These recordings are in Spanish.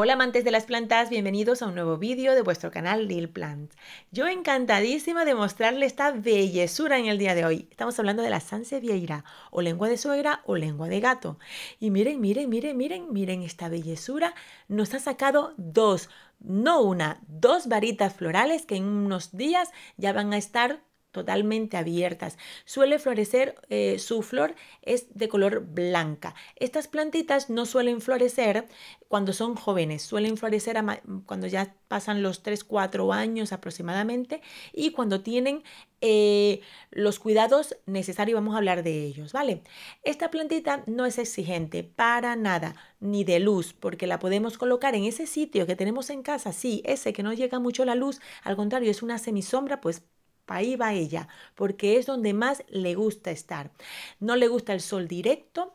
Hola amantes de las plantas, bienvenidos a un nuevo vídeo de vuestro canal Lil Plant. Yo encantadísima de mostrarle esta bellezura en el día de hoy. Estamos hablando de la sansevieira, o lengua de suegra o lengua de gato. Y miren, miren, miren, miren, miren esta bellezura. Nos ha sacado dos, no una, dos varitas florales que en unos días ya van a estar totalmente abiertas. Suele florecer, eh, su flor es de color blanca. Estas plantitas no suelen florecer cuando son jóvenes, suelen florecer cuando ya pasan los 3-4 años aproximadamente y cuando tienen eh, los cuidados necesarios, vamos a hablar de ellos, ¿vale? Esta plantita no es exigente para nada, ni de luz, porque la podemos colocar en ese sitio que tenemos en casa, sí, ese que no llega mucho la luz, al contrario, es una semisombra, pues Ahí va ella, porque es donde más le gusta estar. No le gusta el sol directo,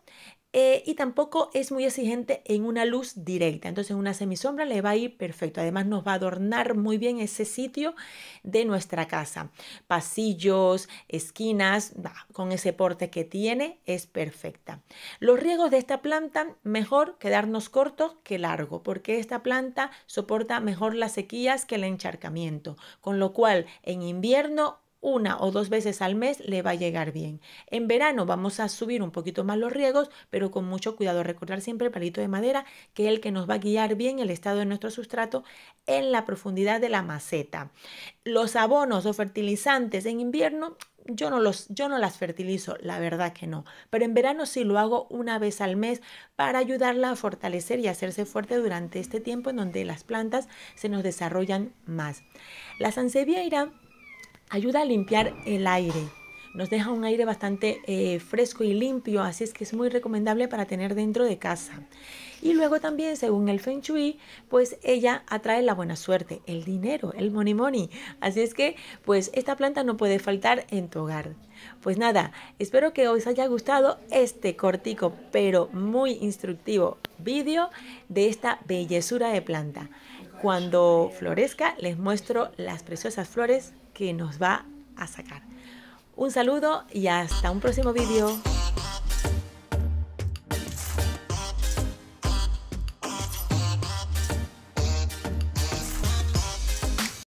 eh, y tampoco es muy exigente en una luz directa. Entonces una semisombra le va a ir perfecto. Además nos va a adornar muy bien ese sitio de nuestra casa. Pasillos, esquinas, con ese porte que tiene es perfecta. Los riegos de esta planta mejor quedarnos cortos que largo porque esta planta soporta mejor las sequías que el encharcamiento. Con lo cual en invierno una o dos veces al mes le va a llegar bien. En verano vamos a subir un poquito más los riegos, pero con mucho cuidado. Recordar siempre el palito de madera, que es el que nos va a guiar bien el estado de nuestro sustrato en la profundidad de la maceta. Los abonos o fertilizantes en invierno yo no, los, yo no las fertilizo, la verdad que no, pero en verano sí lo hago una vez al mes para ayudarla a fortalecer y hacerse fuerte durante este tiempo en donde las plantas se nos desarrollan más. La sansevieria ayuda a limpiar el aire. Nos deja un aire bastante eh, fresco y limpio, así es que es muy recomendable para tener dentro de casa. Y luego también, según el Feng Shui, pues ella atrae la buena suerte, el dinero, el money money. Así es que, pues esta planta no puede faltar en tu hogar. Pues nada, espero que os haya gustado este cortico, pero muy instructivo vídeo de esta bellezura de planta. Cuando florezca les muestro las preciosas flores que nos va a sacar. Un saludo y hasta un próximo vídeo.